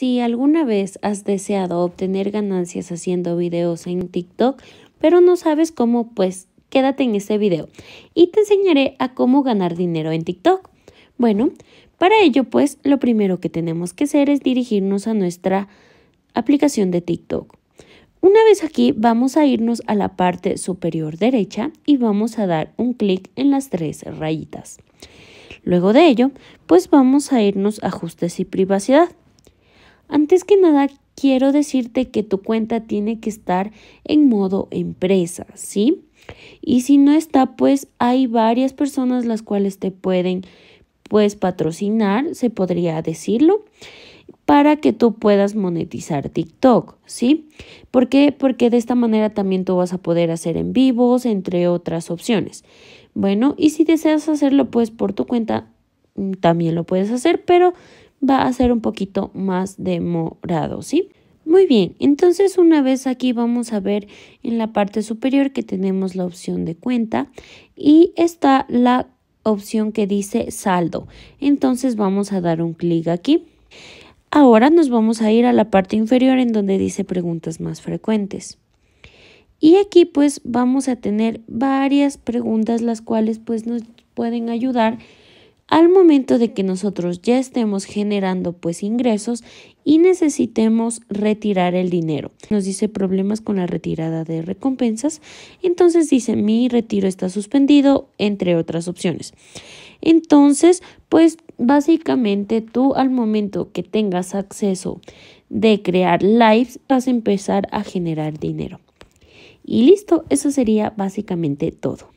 Si alguna vez has deseado obtener ganancias haciendo videos en TikTok, pero no sabes cómo, pues quédate en este video y te enseñaré a cómo ganar dinero en TikTok. Bueno, para ello pues lo primero que tenemos que hacer es dirigirnos a nuestra aplicación de TikTok. Una vez aquí vamos a irnos a la parte superior derecha y vamos a dar un clic en las tres rayitas. Luego de ello, pues vamos a irnos a ajustes y privacidad. Antes que nada, quiero decirte que tu cuenta tiene que estar en modo empresa, ¿sí? Y si no está, pues hay varias personas las cuales te pueden pues patrocinar, se podría decirlo, para que tú puedas monetizar TikTok, ¿sí? ¿Por qué? Porque de esta manera también tú vas a poder hacer en vivos, entre otras opciones. Bueno, y si deseas hacerlo pues por tu cuenta, mm, también lo puedes hacer, pero va a ser un poquito más demorado, ¿sí? Muy bien, entonces una vez aquí vamos a ver en la parte superior que tenemos la opción de cuenta y está la opción que dice saldo. Entonces vamos a dar un clic aquí. Ahora nos vamos a ir a la parte inferior en donde dice preguntas más frecuentes. Y aquí pues vamos a tener varias preguntas las cuales pues nos pueden ayudar al momento de que nosotros ya estemos generando pues ingresos y necesitemos retirar el dinero. Nos dice problemas con la retirada de recompensas, entonces dice mi retiro está suspendido, entre otras opciones. Entonces, pues básicamente tú al momento que tengas acceso de crear lives vas a empezar a generar dinero. Y listo, eso sería básicamente todo.